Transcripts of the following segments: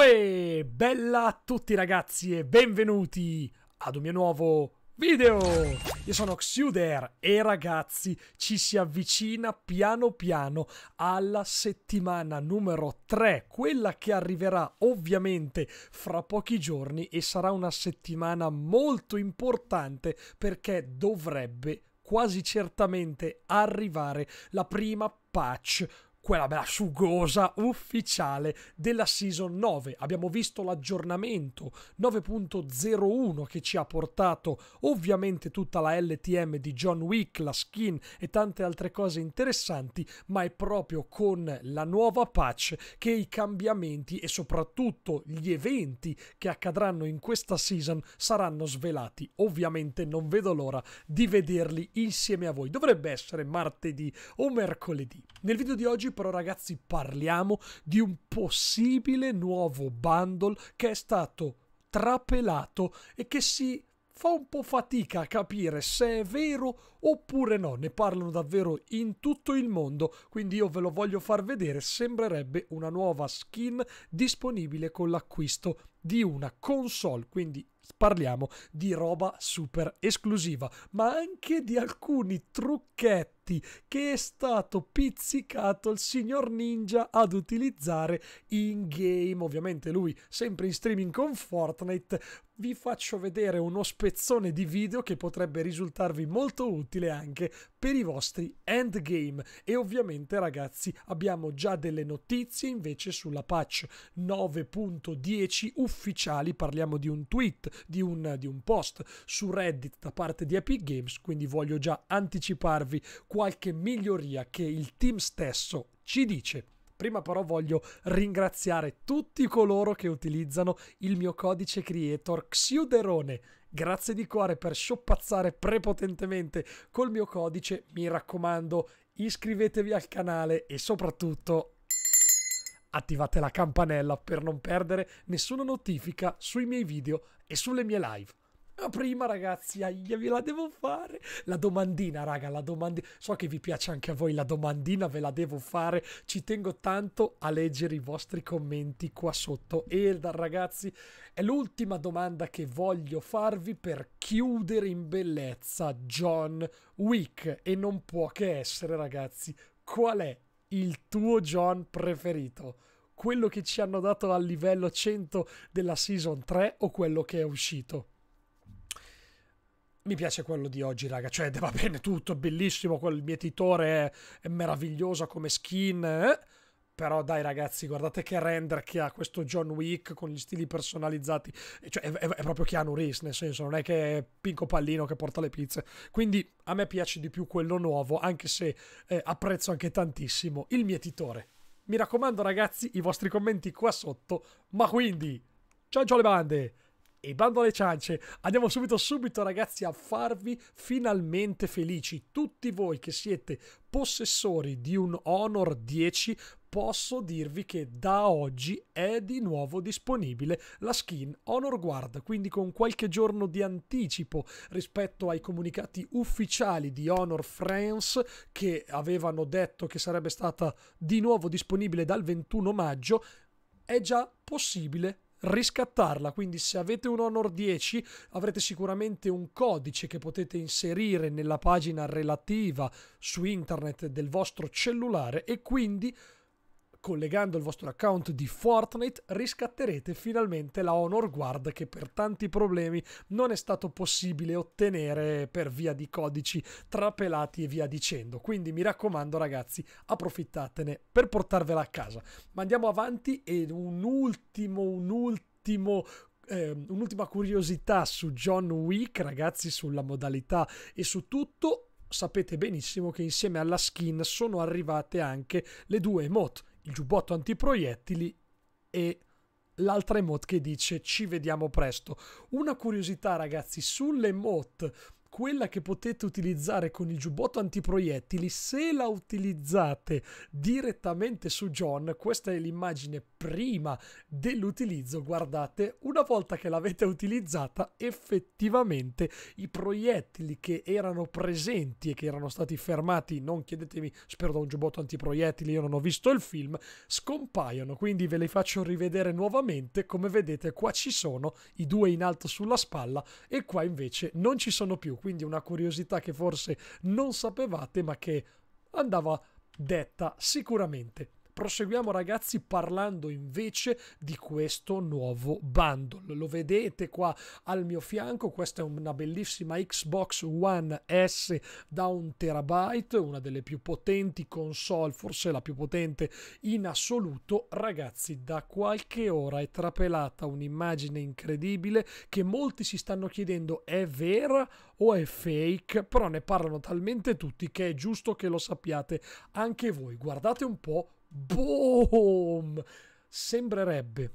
Uè, bella a tutti ragazzi e benvenuti ad un mio nuovo video! Io sono Xuder e ragazzi ci si avvicina piano piano alla settimana numero 3, quella che arriverà ovviamente fra pochi giorni e sarà una settimana molto importante perché dovrebbe quasi certamente arrivare la prima patch quella bella sugosa ufficiale della Season 9. Abbiamo visto l'aggiornamento 9.01 che ci ha portato ovviamente tutta la LTM di John Wick, la skin e tante altre cose interessanti, ma è proprio con la nuova patch che i cambiamenti e soprattutto gli eventi che accadranno in questa season saranno svelati. Ovviamente non vedo l'ora di vederli insieme a voi. Dovrebbe essere martedì o mercoledì. Nel video di oggi però ragazzi parliamo di un possibile nuovo bundle che è stato trapelato e che si fa un po' fatica a capire se è vero oppure no, ne parlano davvero in tutto il mondo, quindi io ve lo voglio far vedere, sembrerebbe una nuova skin disponibile con l'acquisto di una console, quindi parliamo di roba super esclusiva, ma anche di alcuni trucchetti infatti che è stato pizzicato il signor Ninja ad utilizzare in game. Ovviamente lui sempre in streaming con Fortnite. Vi faccio vedere uno spezzone di video che potrebbe risultarvi molto utile anche per i vostri endgame. E ovviamente ragazzi abbiamo già delle notizie invece sulla patch 9.10 ufficiali. Parliamo di un tweet, di un, di un post su Reddit da parte di Epic Games. Quindi voglio già anticiparvi qualche miglioria che il team stesso ci dice. Prima però voglio ringraziare tutti coloro che utilizzano il mio codice creator Xiuderone. Grazie di cuore per sciopazzare prepotentemente col mio codice. Mi raccomando, iscrivetevi al canale e soprattutto attivate la campanella per non perdere nessuna notifica sui miei video e sulle mie live. Ah, prima, ragazzi, aia, ve la devo fare. La domandina, raga, la domandina. So che vi piace anche a voi la domandina, ve la devo fare. Ci tengo tanto a leggere i vostri commenti qua sotto. e ragazzi, è l'ultima domanda che voglio farvi per chiudere in bellezza John Wick. E non può che essere, ragazzi, qual è il tuo John preferito? Quello che ci hanno dato al livello 100 della Season 3 o quello che è uscito? Mi piace quello di oggi, raga. Cioè, va bene tutto, bellissimo. Quel mietitore è meraviglioso come skin. Eh? Però dai ragazzi, guardate che render che ha questo John Wick con gli stili personalizzati. Cioè, è, è, proprio Keanu Reeves, nel senso, non è che è Pinco Pallino che porta le pizze. Quindi a me piace di più quello nuovo, anche se eh, apprezzo anche tantissimo il mietitore. Mi raccomando ragazzi, i vostri commenti qua sotto. Ma quindi, ciao ciao le bande! e bando alle ciance, andiamo subito subito ragazzi a farvi finalmente felici. Tutti voi che siete possessori di un Honor 10 posso dirvi che da oggi è di nuovo disponibile la skin Honor Guard, quindi con qualche giorno di anticipo rispetto ai comunicati ufficiali di Honor France che avevano detto che sarebbe stata di nuovo disponibile dal 21 maggio, è già possibile riscattarla. Quindi se avete un Honor 10 avrete sicuramente un codice che potete inserire nella pagina relativa su internet del vostro cellulare e quindi collegando il vostro account di Fortnite riscatterete finalmente la Honor Guard che per tanti problemi non è stato possibile ottenere per via di codici trapelati e via dicendo. Quindi mi raccomando ragazzi, approfittatene per portarvela a casa. Ma andiamo avanti ed un ultimo, un ultimo eh, un'ultima curiosità su John Wick, ragazzi, sulla modalità e su tutto. Sapete benissimo che insieme alla skin sono arrivate anche le due emote il giubbotto antiproiettili e l'altra emote che dice ci vediamo presto. Una curiosità ragazzi, sulle emote quella che potete utilizzare con il giubbotto antiproiettili, se la utilizzate direttamente su John, questa è l'immagine prima dell'utilizzo, guardate, una volta che l'avete utilizzata, effettivamente i proiettili che erano presenti e che erano stati fermati, non chiedetemi, spero da un giubbotto antiproiettili, io non ho visto il film, scompaiono, quindi ve li faccio rivedere nuovamente, come vedete qua ci sono i due in alto sulla spalla e qua invece non ci sono più quindi una curiosità che forse non sapevate ma che andava detta sicuramente. Proseguiamo ragazzi parlando invece di questo nuovo bundle. Lo vedete qua al mio fianco, questa è una bellissima Xbox One S da un terabyte, una delle più potenti console, forse la più potente in assoluto. Ragazzi, da qualche ora è trapelata un'immagine incredibile che molti si stanno chiedendo è vera o è fake, però ne parlano talmente tutti che è giusto che lo sappiate anche voi. Guardate un po' Boom! Sembrerebbe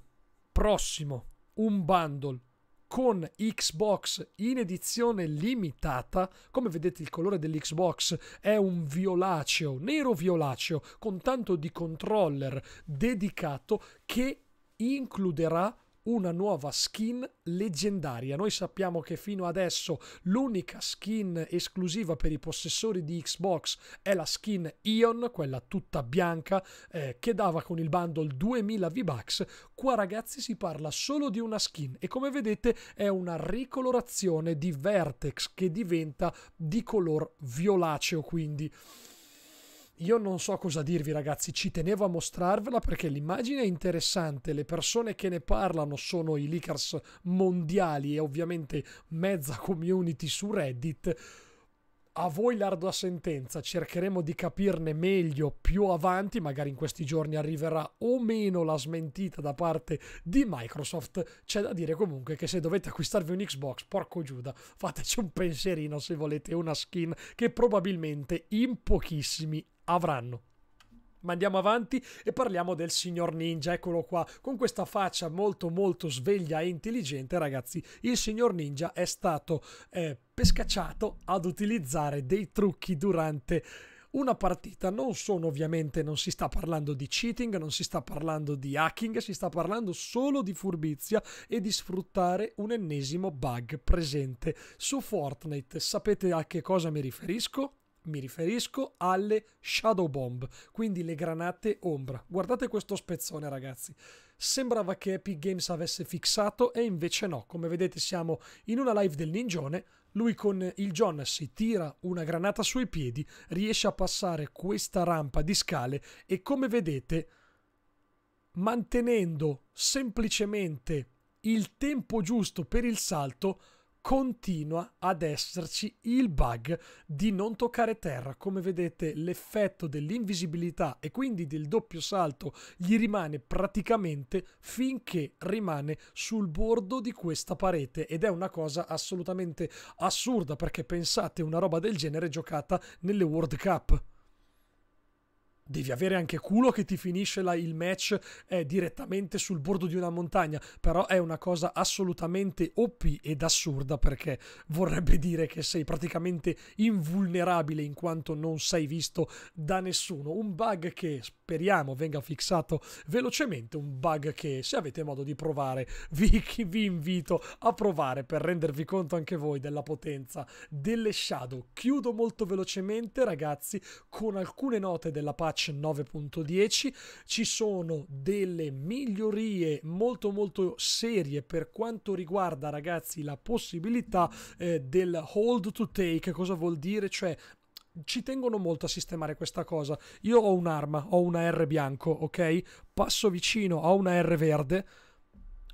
prossimo un bundle con Xbox in edizione limitata. Come vedete il colore dell'Xbox è un violaceo, nero violaceo, con tanto di controller dedicato che includerà una nuova skin leggendaria. Noi sappiamo che fino adesso l'unica skin esclusiva per i possessori di Xbox è la skin Ion, quella tutta bianca, eh, che dava con il bundle 2000 V-Bucks. Qua ragazzi si parla solo di una skin e come vedete è una ricolorazione di Vertex che diventa di color violaceo quindi io non so cosa dirvi ragazzi, ci tenevo a mostrarvela perché l'immagine è interessante, le persone che ne parlano sono i leakers mondiali e ovviamente mezza community su Reddit a voi l'ardua sentenza, cercheremo di capirne meglio più avanti, magari in questi giorni arriverà o meno la smentita da parte di Microsoft, c'è da dire comunque che se dovete acquistarvi un Xbox, porco Giuda, fateci un pensierino se volete una skin che probabilmente in pochissimi avranno. Ma andiamo avanti e parliamo del signor Ninja, eccolo qua, con questa faccia molto molto sveglia e intelligente, ragazzi, il signor Ninja è stato eh, pescacciato ad utilizzare dei trucchi durante una partita non sono ovviamente, non si sta parlando di cheating, non si sta parlando di hacking, si sta parlando solo di furbizia e di sfruttare un ennesimo bug presente su Fortnite. Sapete a che cosa mi riferisco? Mi riferisco alle Shadow Bomb, quindi le granate ombra. Guardate questo spezzone, ragazzi. Sembrava che Epic Games avesse fissato e invece no. Come vedete siamo in una live del ninjone, lui con il John si tira una granata sui piedi, riesce a passare questa rampa di scale e come vedete mantenendo semplicemente il tempo giusto per il salto continua ad esserci il bug di non toccare terra. Come vedete l'effetto dell'invisibilità e quindi del doppio salto gli rimane praticamente finché rimane sul bordo di questa parete ed è una cosa assolutamente assurda perché pensate una roba del genere giocata nelle World Cup devi avere anche culo che ti finisce la, il match eh, direttamente sul bordo di una montagna, però è una cosa assolutamente OP ed assurda perché vorrebbe dire che sei praticamente invulnerabile in quanto non sei visto da nessuno. Un bug che speriamo venga fissato velocemente, un bug che se avete modo di provare vi, vi invito a provare per rendervi conto anche voi della potenza delle shadow. Chiudo molto velocemente ragazzi con alcune note della patch patch 9.10 ci sono delle migliorie molto molto serie per quanto riguarda ragazzi la possibilità eh, del hold to take cosa vuol dire cioè ci tengono molto a sistemare questa cosa. Io ho un'arma, ho una R bianco, ok? Passo vicino a una R verde,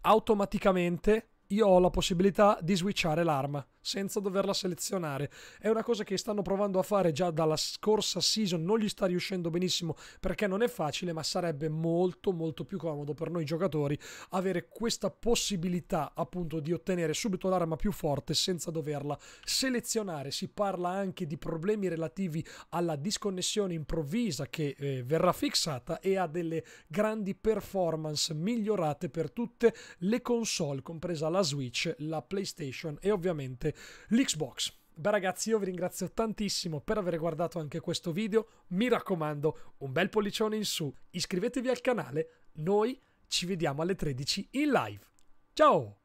automaticamente io ho la possibilità di switchare l'arma senza doverla selezionare. È una cosa che stanno provando a fare già dalla scorsa season, non gli sta riuscendo benissimo perché non è facile, ma sarebbe molto molto più comodo per noi giocatori avere questa possibilità appunto di ottenere subito l'arma più forte senza doverla selezionare. Si parla anche di problemi relativi alla disconnessione improvvisa che eh, verrà fissata e ha delle grandi performance migliorate per tutte le console, compresa la Switch, la PlayStation e ovviamente comprate l'Xbox. Beh ragazzi io vi ringrazio tantissimo per aver guardato anche questo video, mi raccomando un bel pollicione in su, iscrivetevi al canale, noi ci vediamo alle 13 in live. Ciao!